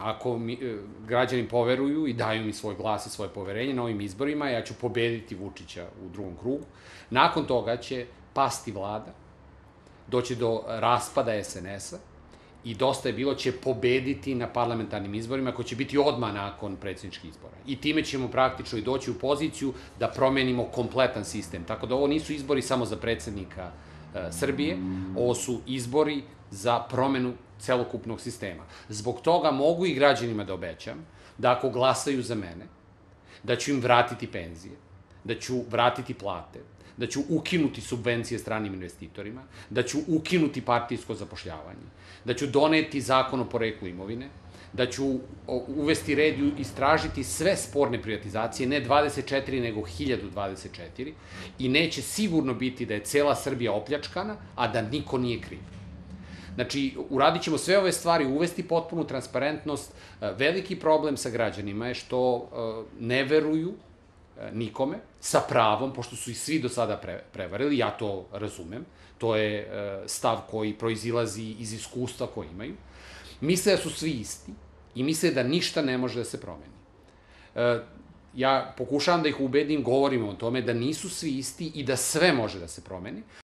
Ako mi, e, građani poveruju i daju mi svoj glas i svoje poverenje na ovim izborima, ja ću pobediti Vučića u drugom krugu. Nakon toga će pasti vlada, doći do raspada SNS-a i dosta je bilo će pobediti na parlamentarnim izborima koji će biti odmah nakon predsedničkih izbora. I time ćemo praktično i doći u poziciju da promenimo kompletan sistem. Tako da ovo nisu izbori samo za predsednika uh, E, Srbije. Ovo su izbori za promenu celokupnog sistema. Zbog toga mogu i građanima da obećam da ako glasaju za mene, da ću im vratiti penzije, da ću vratiti plate, da ću ukinuti subvencije stranim investitorima, da ću ukinuti partijsko zapošljavanje, da ću doneti zakon o poreklu imovine, da ću uvesti red i istražiti sve sporne privatizacije, ne 24, nego 1024, i neće sigurno biti da je cela Srbija opljačkana, a da niko nije kriv. Znači, uradit ćemo sve ove stvari, uvesti potpunu transparentnost. E, veliki problem sa građanima je što e, ne veruju E, nikome, sa pravom, pošto su i svi do sada pre, prevarili, ja to razumem, to je e, stav koji proizilazi iz iskustva koje imaju, misle da su svi isti i misle da ništa ne može da se promeni. E, ja pokušavam da ih ubedim, govorim o tome da nisu svi isti i da sve može da se promeni,